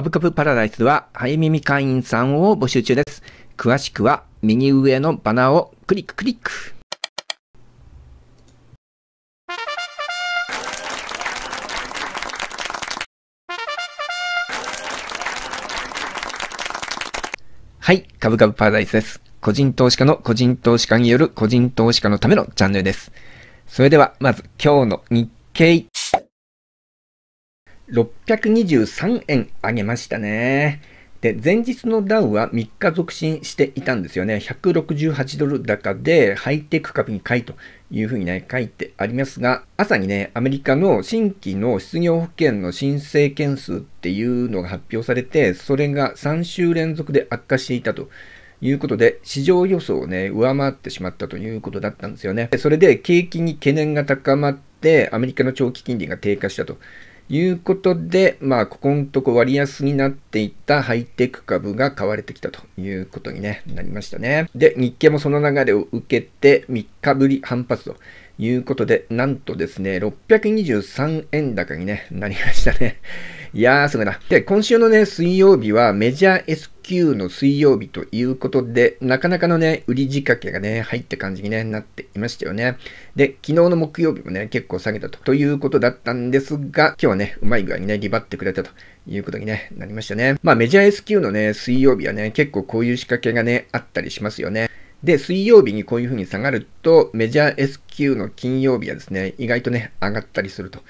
株株パラダイスでは、早耳会員さんを募集中です。詳しくは、右上のバナーをクリッククリック。はい、株株パラダイスです。個人投資家の個人投資家による個人投資家のためのチャンネルです。それでは、まず今日の日経。623円上げましたね。で、前日のダウは3日続伸していたんですよね。168ドル高でハイテク株に買いというふうにね、書いてありますが、朝にね、アメリカの新規の失業保険の申請件数っていうのが発表されて、それが3週連続で悪化していたと。いうことで、市場予想をね、上回ってしまったということだったんですよね。それで、景気に懸念が高まって、アメリカの長期金利が低下したということで、まあ、ここのとこ割安になっていたハイテク株が買われてきたということに、ね、なりましたね。で、日経もその流れを受けて3日ぶり反発ということで、なんとですね、623円高に、ね、なりましたね。いやー、すごいな。で、今週のね、水曜日はメジャー S 9の水曜日ということで、なかなかのね、売り仕掛けがね、入った感じに、ね、なっていましたよね。で、昨日の木曜日もね、結構下げたということだったんですが、今日はね、うまい具合にね、リバってくれたということに、ね、なりましたね。まあ、メジャー S q のね、水曜日はね、結構こういう仕掛けがね、あったりしますよね。で、水曜日にこういう風に下がると、メジャー S q の金曜日はですね、意外とね、上がったりすると。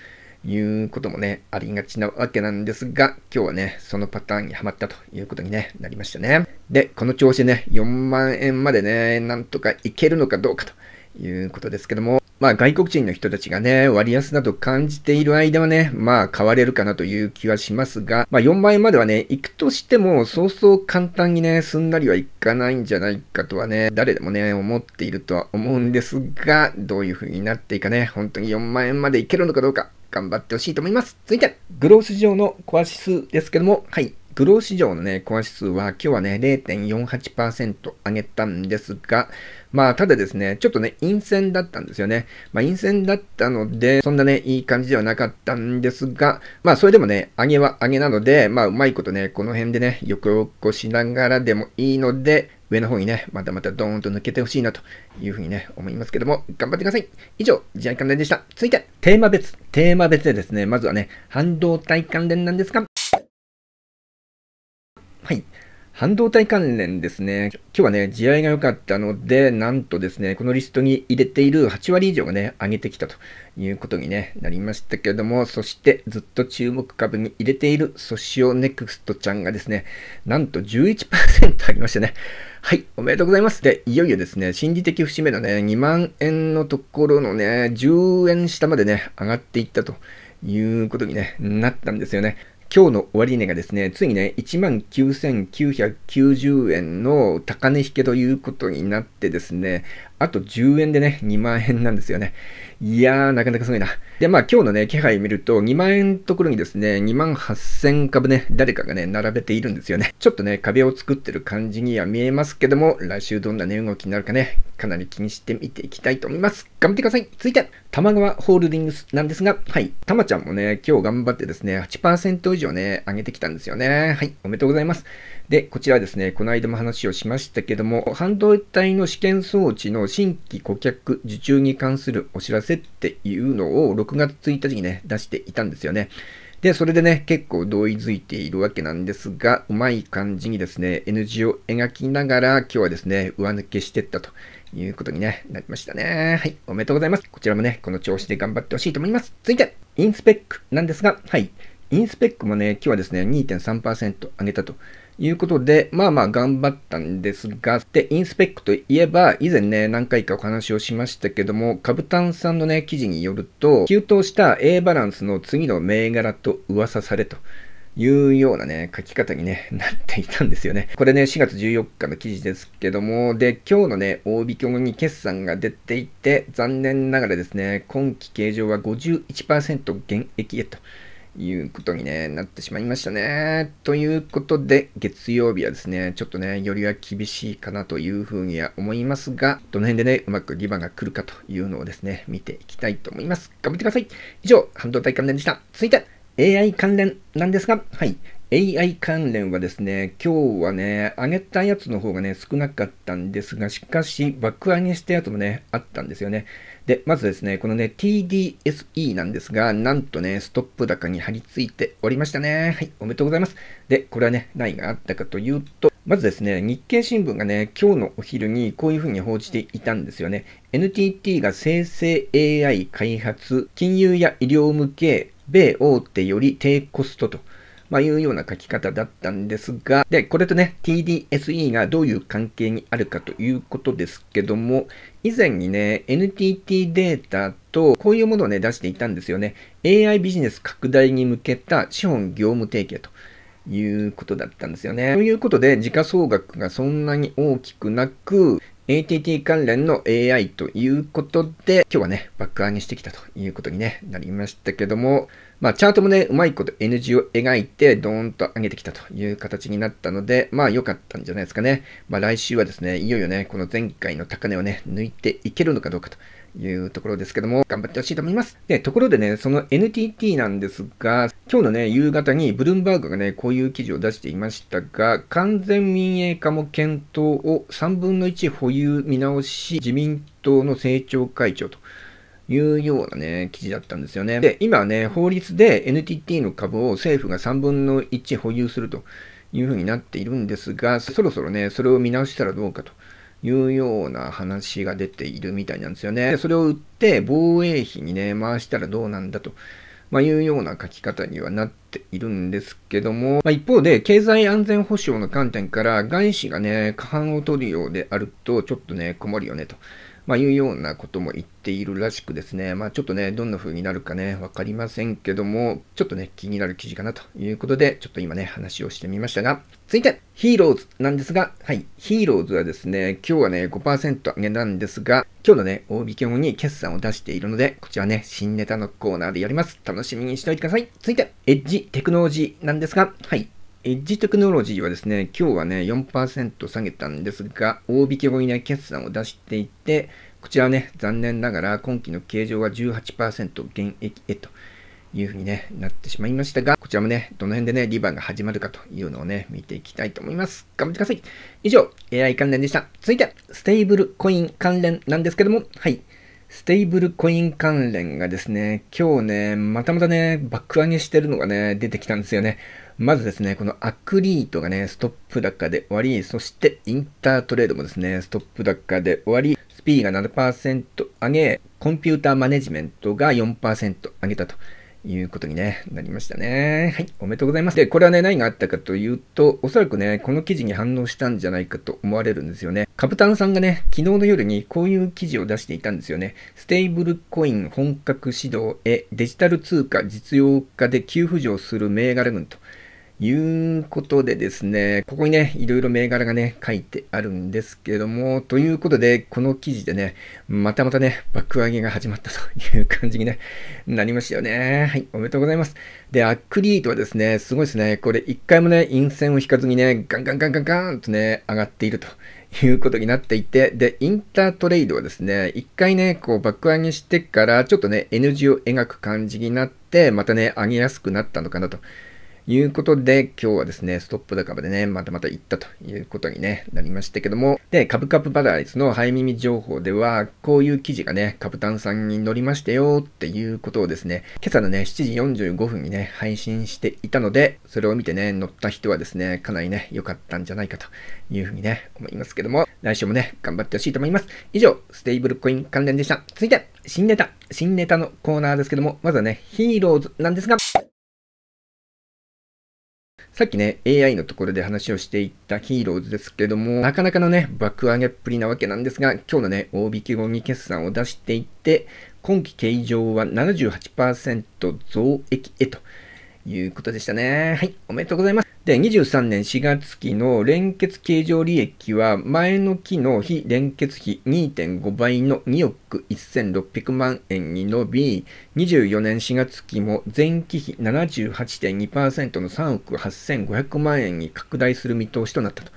いうこともね、ありがちなわけなんですが、今日はね、そのパターンにはまったということに、ね、なりましたね。で、この調子でね、4万円までね、なんとかいけるのかどうかということですけども、まあ外国人の人たちがね、割安など感じている間はね、まあ買われるかなという気はしますが、まあ4万円まではね、行くとしても、そうそう簡単にね、すんなりはいかないんじゃないかとはね、誰でもね、思っているとは思うんですが、どういう風になっていいかね、本当に4万円までいけるのかどうか、頑張ってほしいと思います。続いて、グロー市場のコア指数ですけども、はい、グロー市場のね、コア指数は今日はね、0.48%上げたんですが、まあ、ただですね、ちょっとね、陰線だったんですよね。まあ、陰線だったので、そんなね、いい感じではなかったんですが、まあ、それでもね、上げは上げなので、まあ、うまいことね、この辺でね、横起こしながらでもいいので、上の方にね、またまたドーンと抜けてほしいなというふうにね、思いますけども、頑張ってください。以上、自愛関連でした。続いて、テーマ別。テーマ別でですね、まずはね、半導体関連なんですが、はい。半導体関連ですね。今日はね、地合いが良かったので、なんとですね、このリストに入れている8割以上がね、上げてきたということに、ね、なりましたけれども、そしてずっと注目株に入れているソシオネクストちゃんがですね、なんと11%ありましたね。はい、おめでとうございます。で、いよいよですね、心理的節目のね、2万円のところのね、10円下までね、上がっていったということに、ね、なったんですよね。今日の終値がですね、ついにね、19,990円の高値引けということになってですね、あと10円でね、2万円なんですよね。いやー、なかなかすごいな。で、まあ今日のね、気配見ると、2万円ところにですね、2万8000株ね、誰かがね、並べているんですよね。ちょっとね、壁を作ってる感じには見えますけども、来週どんなね、動きになるかね、かなり気にしてみていきたいと思います。頑張ってください。続いて、玉川ホールディングスなんですが、はい、玉ちゃんもね、今日頑張ってですね、8%以上ね、上げてきたんですよね。はい、おめでとうございます。で、こちらですね、この間も話をしましたけども、半導体の試験装置の新規顧客受注に関するお知らせせっていうのを6月1日にね、出していたんですよね。で、それでね、結構同意づいているわけなんですが、うまい感じにですね、N g を描きながら、今日はですね、上抜けしてったということに、ね、なりましたね。はい、おめでとうございます。こちらもね、この調子で頑張ってほしいと思います。続いて、インスペックなんですが、はい、インスペックもね、今日はですね、2.3%上げたということで、まあまあ頑張ったんですが、で、インスペックといえば、以前ね、何回かお話をしましたけども、カブタンさんのね、記事によると、急騰した A バランスの次の銘柄と噂されと。いうようなね、書き方に、ね、なっていたんですよね。これね、4月14日の記事ですけども、で、今日のね、大引き後に決算が出ていて、残念ながらですね、今期計上は51%減益へと。いうことに、ね、なってしまいましたね。ということで、月曜日はですね、ちょっとね、よりは厳しいかなというふうには思いますが、どの辺でね、うまくリバが来るかというのをですね、見ていきたいと思います。頑張ってください。以上、半導体関連でした。続いて、AI 関連なんですが、はい。AI 関連はですね、今日はね、上げたやつの方がね、少なかったんですが、しかし、爆上げしたやつもね、あったんですよね。で、まずですね、このね、TDSE なんですが、なんとね、ストップ高に張り付いておりましたね。はい、おめでとうございます。で、これはね、何があったかというと、まずですね、日経新聞がね、今日のお昼にこういうふうに報じていたんですよね。NTT が生成 AI 開発、金融や医療向け、米大手より低コストと。まあ、いうような書き方だったんですが、で、これとね、TDSE がどういう関係にあるかということですけども、以前にね、NTT データとこういうものをね、出していたんですよね。AI ビジネス拡大に向けた資本業務提携と。いうことだったんですよね。ということで、時価総額がそんなに大きくなく、ATT 関連の AI ということで、今日はね、バック上げしてきたということに、ね、なりましたけども、まあ、チャートもね、うまいこと N g を描いて、ドーンと上げてきたという形になったので、まあ、良かったんじゃないですかね。まあ、来週はですね、いよいよね、この前回の高値をね、抜いていけるのかどうかと。いうところですけども、頑張ってほしいと思います。で、ところでね、その NTT なんですが、今日のね、夕方にブルームバーグがね、こういう記事を出していましたが、完全民営化も検討を3分の1保有見直し、自民党の政調会長と。いうようなね、記事だったんですよね。で、今ね、法律で NTT の株を政府が3分の1保有するというふうになっているんですが、そろそろね、それを見直したらどうかと。いうような話が出ているみたいなんですよね。それを売って防衛費にね、回したらどうなんだと、まあ、いうような書き方にはなっているんですけども、まあ、一方で経済安全保障の観点から外資がね、過半を取るようであるとちょっとね、困るよねと。まあ、いうようなことも言っているらしくですね、まあ、ちょっとね、どんな風になるかね、わかりませんけども、ちょっとね、気になる記事かなということで、ちょっと今ね、話をしてみましたが、続いて、ヒーローズなんですが、はい、ヒーローズはですね、今日はね、5%上げなんですが、今日のね、大引け後に決算を出しているので、こちらね、新ネタのコーナーでやります。楽しみにしておいてください。続いて、エッジテクノロジーなんですが、はい、エッジテクノロジーはですね、今日はね、4%下げたんですが、大引け後にね、決算を出していて、こちらはね、残念ながら今期の形状は18%減益へというふうに、ね、なってしまいましたが、こちらもね、どの辺でね、リバーが始まるかというのをね、見ていきたいと思います。頑張ってください。以上、AI 関連でした。続いて、ステーブルコイン関連なんですけども、はい。ステーブルコイン関連がですね、今日ね、またまたね、バック上げしてるのがね、出てきたんですよね。まずですね、このアクリートがね、ストップ高で終わり、そしてインタートレードもですね、ストップ高で終わり、スピーが7%上げ、コンピューターマネジメントが4%上げたと。いうことに、ね、なりましたね。はい、おめでとうございます。で、これはね、何があったかというと、おそらくね、この記事に反応したんじゃないかと思われるんですよね。カブタンさんがね、昨日の夜にこういう記事を出していたんですよね。ステーブルコイン本格始動へデジタル通貨実用化で急浮上する銘柄群と。いうことでですね、ここにね、いろいろ銘柄がね、書いてあるんですけれども、ということで、この記事でね、またまたね、爆上げが始まった という感じに、ね、なりましたよね。はい、おめでとうございます。で、アクリートはですね、すごいですね。これ、一回もね、陰線を引かずにね、ガンガンガンガンガンとね、上がっていると。いうことになっていて、で、インタートレードはですね、一回ね、こう爆上げしてから、ちょっとね、N g を描く感じになって、またね、上げやすくなったのかなということで、今日はですね、ストップ高までね、またまた行ったということに、ね、なりましたけども、で、株価ブパライスの早耳情報では、こういう記事がね、株炭さんに載りましたよっていうことをですね、今朝のね、7時45分にね、配信していたので、それを見てね、載った人はですね、かなりね、良かったんじゃないかというふうにね、思いますけども、来週もね、頑張ってほしいと思います。以上、ステイブルコイン関連でした。続いて、新ネタ、新ネタのコーナーですけども、まずはね、ヒーローズなんですが、さっきね、AI のところで話をしていったヒーローズですけども、なかなかのね、爆上げっぷりなわけなんですが、今日のね、大引き後に決算を出していって、今期計上は78%増益へということでしたね。はい、おめでとうございます。で、23年4月期の連結計上利益は、前の期の非連結費2.5倍の2億1600万円に伸び、24年4月期も前期比78.2%の3億8500万円に拡大する見通しとなったと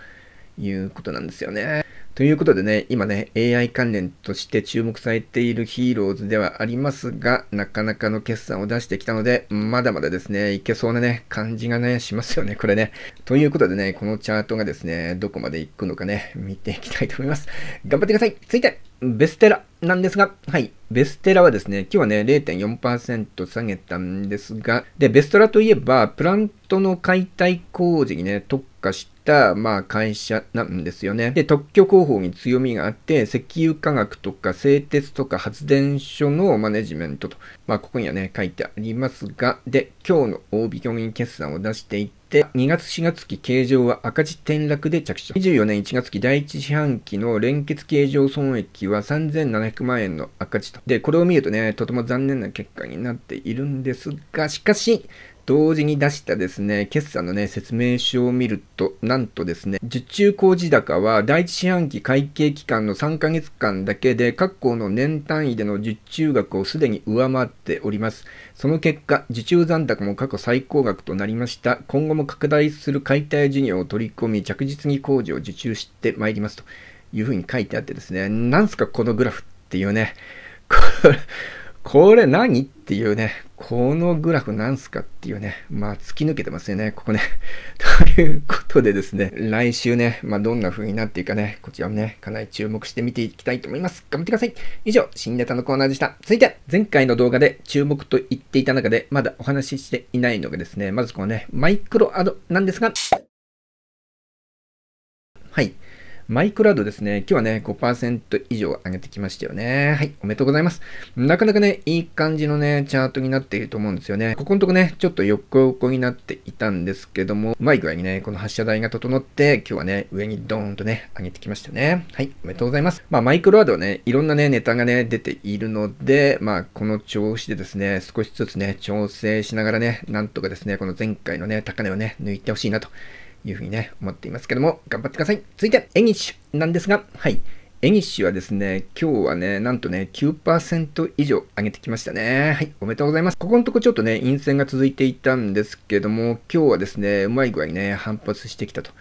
いうことなんですよね。ということでね、今ね、AI 関連として注目されているヒーローズではありますが、なかなかの決算を出してきたので、まだまだですね、いけそうなね、感じがね、しますよね、これね。ということでね、このチャートがですね、どこまで行くのかね、見ていきたいと思います。頑張ってください続いて、ベステラなんですが、はい、ベステラはですね、今日はね、0.4%下げたんですが、で、ベストラといえば、プラントの解体工事にね、特化した、まあ、会社なんですよね。で、特許工法に強みがあって、石油化学とか製鉄とか発電所のマネジメントと、まあ、ここにはね、書いてありますが、で、今日の大引業員決算を出していて、っ2月4月期経常は赤字転落で着手24年1月期第1四半期の連結経常損益は3700万円の赤字とでこれを見るとねとても残念な結果になっているんですがしかし同時に出したですね、決算のね、説明書を見ると、なんとですね、受注工事高は第一四半期会計期間の3ヶ月間だけで、各校の年単位での受注額をすでに上回っております。その結果、受注残高も過去最高額となりました。今後も拡大する解体事業を取り込み、着実に工事を受注してまいりますというふうに書いてあってですね、なんすかこのグラフっていうね、これ何っていうね、このグラフなんすかっていうね、まあ突き抜けてますよね、ここね。ということでですね、来週ね、まあどんな風になっていくかね、こちらもね、かなり注目して見ていきたいと思います。頑張ってください。以上、新ネタのコーナーでした。続いて、前回の動画で注目と言っていた中で、まだお話ししていないのがですね、まずこのね、マイクロアドなんですが、はい。マイクラウドですね、今日はね、5%以上上げてきましたよね。はい、おめでとうございます。なかなかね、いい感じのね、チャートになっていると思うんですよね。ここのとこね、ちょっと横横になっていたんですけども、うまい具合にね、この発射台が整って、今日はね、上にドーンとね、上げてきましたね。はい、おめでとうございます。まあ、マイクロワードはね、いろんなね、ネタがね、出ているので、まあ、この調子でですね、少しずつね、調整しながらね、なんとかですね、この前回のね、高値をね、抜いてほしいなと。いうふうにね、思っていますけども、頑張ってください。続いて、エニッシュなんですが、はい。エニッシュはですね、今日はね、なんとね、9%以上上げてきましたね。はい、おめでとうございます。ここのとこちょっとね、陰線が続いていたんですけども、今日はですね、うまい具合にね、反発してきたと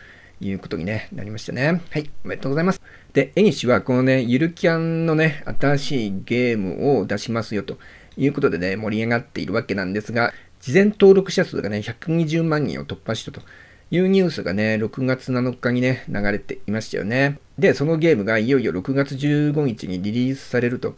いうことに、ね、なりましたね。はい、おめでとうございます。で、エニシはこのね、ゆるキャンのね、新しいゲームを出しますよということでね、盛り上がっているわけなんですが、事前登録者数がね、120万人を突破したというニュースがね、6月7日にね、流れていましたよね。で、そのゲームがいよいよ6月15日にリリースされると、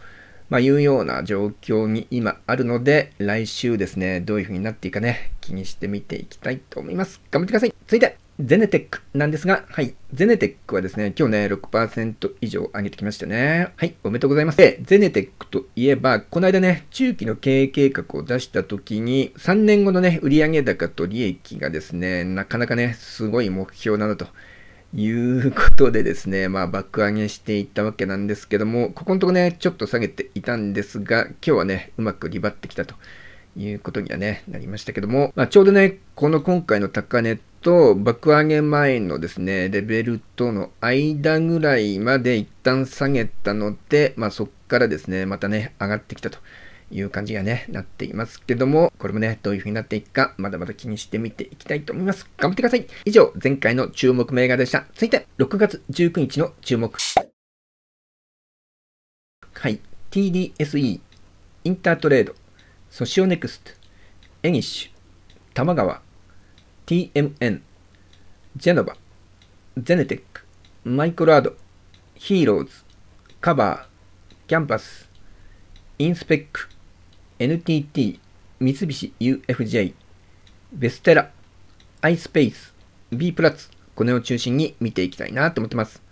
まあ、いうような状況に今あるので、来週ですね、どういう風になっていいかね、気にしてみていきたいと思います。頑張ってください。続いてゼネテックなんですが、はい。ゼネテックはですね、今日ね、6%以上上げてきましたね。はい、おめでとうございます。で、ゼネテックといえば、この間ね、中期の経営計画を出した時に、3年後のね、売上高と利益がですね、なかなかね、すごい目標なのと。いうことでですね、まあ、爆上げしていったわけなんですけども、ここのとこね、ちょっと下げていたんですが、今日はね、うまくリバってきたということにはね、なりましたけども、まあ、ちょうどね、この今回の高値と爆上げ前のですね、レベルとの間ぐらいまで一旦下げたので、まあ、そこからですね、またね、上がってきたと。いう感じがね、なっていますけども、これもね、どういう風になっていくか、まだまだ気にしてみていきたいと思います。頑張ってください。以上、前回の注目銘柄でした。続いて、6月19日の注目。はい、TDSE、インタートレード。ソシオネクスト、エニッシュ、玉川、TMN、ジェノバ、ゼネテック、マイクロアド、ヒーローズ、カバー、キャンパス、インスペック、NTT、三菱 UFJ、ベステラ、iSpace、B プラツ、このを中心に見ていきたいなと思ってます。